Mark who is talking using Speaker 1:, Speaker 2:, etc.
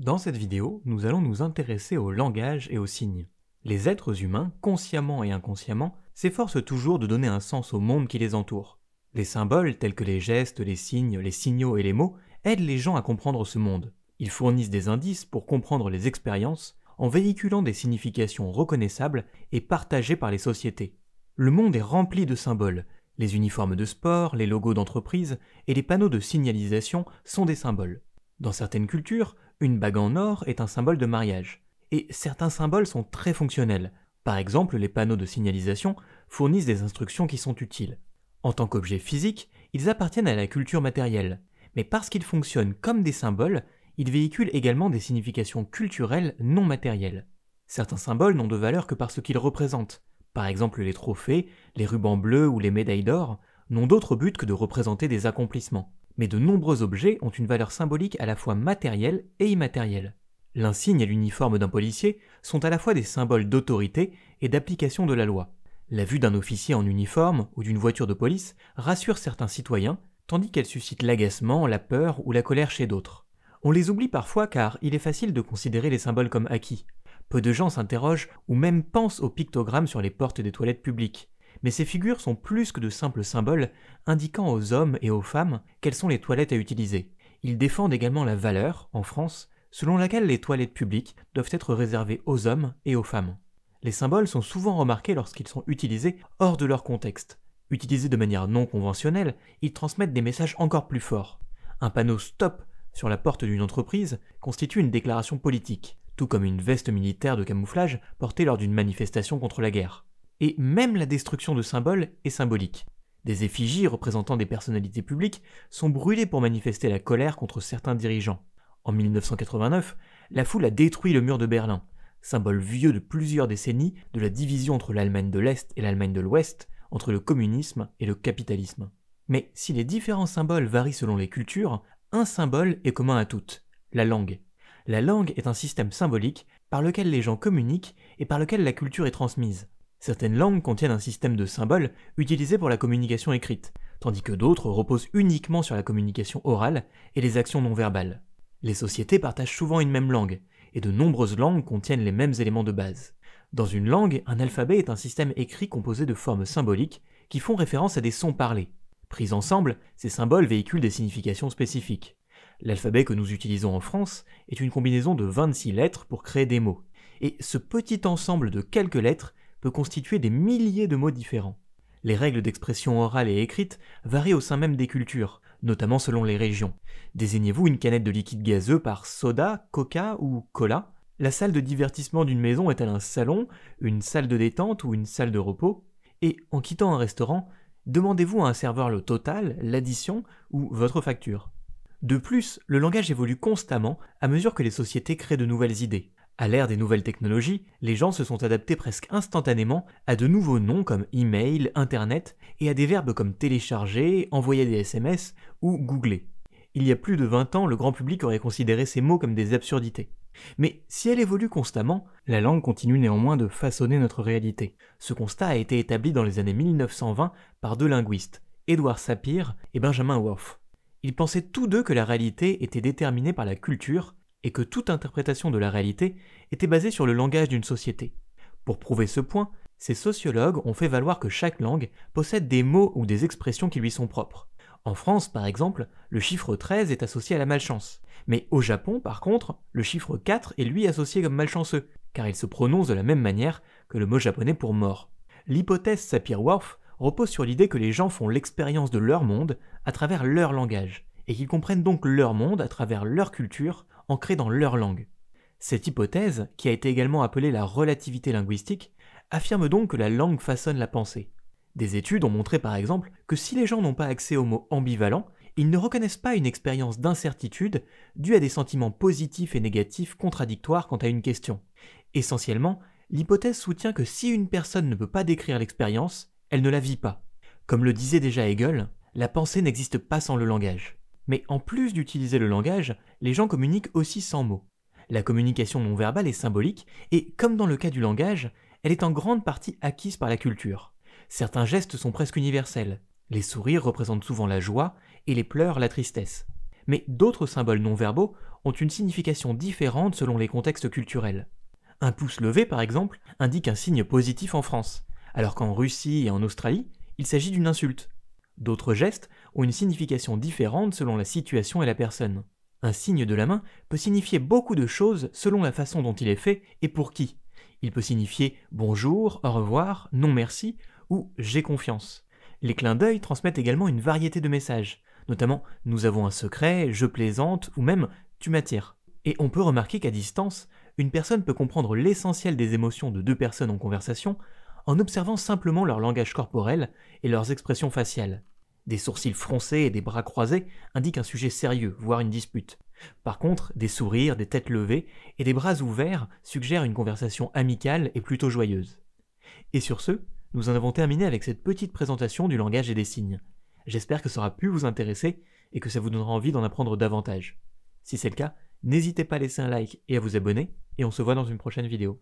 Speaker 1: Dans cette vidéo, nous allons nous intéresser au langage et aux signes. Les êtres humains, consciemment et inconsciemment, s'efforcent toujours de donner un sens au monde qui les entoure. Les symboles, tels que les gestes, les signes, les signaux et les mots, aident les gens à comprendre ce monde. Ils fournissent des indices pour comprendre les expériences, en véhiculant des significations reconnaissables et partagées par les sociétés. Le monde est rempli de symboles. Les uniformes de sport, les logos d'entreprise et les panneaux de signalisation sont des symboles. Dans certaines cultures, une bague en or est un symbole de mariage, et certains symboles sont très fonctionnels. Par exemple, les panneaux de signalisation fournissent des instructions qui sont utiles. En tant qu'objets physiques, ils appartiennent à la culture matérielle, mais parce qu'ils fonctionnent comme des symboles, ils véhiculent également des significations culturelles non matérielles. Certains symboles n'ont de valeur que par ce qu'ils représentent. Par exemple, les trophées, les rubans bleus ou les médailles d'or n'ont d'autre but que de représenter des accomplissements mais de nombreux objets ont une valeur symbolique à la fois matérielle et immatérielle. L'insigne et l'uniforme d'un policier sont à la fois des symboles d'autorité et d'application de la loi. La vue d'un officier en uniforme ou d'une voiture de police rassure certains citoyens, tandis qu'elle suscite l'agacement, la peur ou la colère chez d'autres. On les oublie parfois car il est facile de considérer les symboles comme acquis. Peu de gens s'interrogent ou même pensent aux pictogrammes sur les portes des toilettes publiques, mais ces figures sont plus que de simples symboles indiquant aux hommes et aux femmes quelles sont les toilettes à utiliser. Ils défendent également la valeur, en France, selon laquelle les toilettes publiques doivent être réservées aux hommes et aux femmes. Les symboles sont souvent remarqués lorsqu'ils sont utilisés hors de leur contexte. Utilisés de manière non conventionnelle, ils transmettent des messages encore plus forts. Un panneau stop sur la porte d'une entreprise constitue une déclaration politique, tout comme une veste militaire de camouflage portée lors d'une manifestation contre la guerre et même la destruction de symboles est symbolique. Des effigies représentant des personnalités publiques sont brûlées pour manifester la colère contre certains dirigeants. En 1989, la foule a détruit le mur de Berlin, symbole vieux de plusieurs décennies de la division entre l'Allemagne de l'Est et l'Allemagne de l'Ouest, entre le communisme et le capitalisme. Mais si les différents symboles varient selon les cultures, un symbole est commun à toutes, la langue. La langue est un système symbolique par lequel les gens communiquent et par lequel la culture est transmise. Certaines langues contiennent un système de symboles utilisés pour la communication écrite, tandis que d'autres reposent uniquement sur la communication orale et les actions non verbales. Les sociétés partagent souvent une même langue, et de nombreuses langues contiennent les mêmes éléments de base. Dans une langue, un alphabet est un système écrit composé de formes symboliques qui font référence à des sons parlés. Pris ensemble, ces symboles véhiculent des significations spécifiques. L'alphabet que nous utilisons en France est une combinaison de 26 lettres pour créer des mots. Et ce petit ensemble de quelques lettres peut constituer des milliers de mots différents. Les règles d'expression orale et écrite varient au sein même des cultures, notamment selon les régions. Désignez-vous une canette de liquide gazeux par soda, coca ou cola La salle de divertissement d'une maison est-elle un salon, une salle de détente ou une salle de repos Et en quittant un restaurant, demandez-vous à un serveur le total, l'addition ou votre facture. De plus, le langage évolue constamment à mesure que les sociétés créent de nouvelles idées. À l'ère des nouvelles technologies, les gens se sont adaptés presque instantanément à de nouveaux noms comme email, internet, et à des verbes comme télécharger, envoyer des SMS ou googler. Il y a plus de 20 ans, le grand public aurait considéré ces mots comme des absurdités. Mais si elle évolue constamment, la langue continue néanmoins de façonner notre réalité. Ce constat a été établi dans les années 1920 par deux linguistes, Edward Sapir et Benjamin Worf. Ils pensaient tous deux que la réalité était déterminée par la culture et que toute interprétation de la réalité était basée sur le langage d'une société. Pour prouver ce point, ces sociologues ont fait valoir que chaque langue possède des mots ou des expressions qui lui sont propres. En France, par exemple, le chiffre 13 est associé à la malchance. Mais au Japon, par contre, le chiffre 4 est lui associé comme malchanceux, car il se prononce de la même manière que le mot japonais pour mort. L'hypothèse Sapir-Whorf repose sur l'idée que les gens font l'expérience de leur monde à travers leur langage, et qu'ils comprennent donc leur monde à travers leur culture ancrée dans leur langue. Cette hypothèse, qui a été également appelée la relativité linguistique, affirme donc que la langue façonne la pensée. Des études ont montré par exemple que si les gens n'ont pas accès aux mots ambivalents, ils ne reconnaissent pas une expérience d'incertitude due à des sentiments positifs et négatifs contradictoires quant à une question. Essentiellement, l'hypothèse soutient que si une personne ne peut pas décrire l'expérience, elle ne la vit pas. Comme le disait déjà Hegel, la pensée n'existe pas sans le langage. Mais en plus d'utiliser le langage, les gens communiquent aussi sans mots. La communication non verbale est symbolique et, comme dans le cas du langage, elle est en grande partie acquise par la culture. Certains gestes sont presque universels. Les sourires représentent souvent la joie et les pleurs la tristesse. Mais d'autres symboles non verbaux ont une signification différente selon les contextes culturels. Un pouce levé, par exemple, indique un signe positif en France, alors qu'en Russie et en Australie, il s'agit d'une insulte. D'autres gestes ont une signification différente selon la situation et la personne. Un signe de la main peut signifier beaucoup de choses selon la façon dont il est fait et pour qui. Il peut signifier bonjour, au revoir, non merci ou j'ai confiance. Les clins d'œil transmettent également une variété de messages, notamment nous avons un secret, je plaisante ou même tu m'attires. Et on peut remarquer qu'à distance, une personne peut comprendre l'essentiel des émotions de deux personnes en conversation en observant simplement leur langage corporel et leurs expressions faciales. Des sourcils froncés et des bras croisés indiquent un sujet sérieux, voire une dispute. Par contre, des sourires, des têtes levées et des bras ouverts suggèrent une conversation amicale et plutôt joyeuse. Et sur ce, nous en avons terminé avec cette petite présentation du langage et des signes. J'espère que ça aura pu vous intéresser et que ça vous donnera envie d'en apprendre davantage. Si c'est le cas, n'hésitez pas à laisser un like et à vous abonner, et on se voit dans une prochaine vidéo.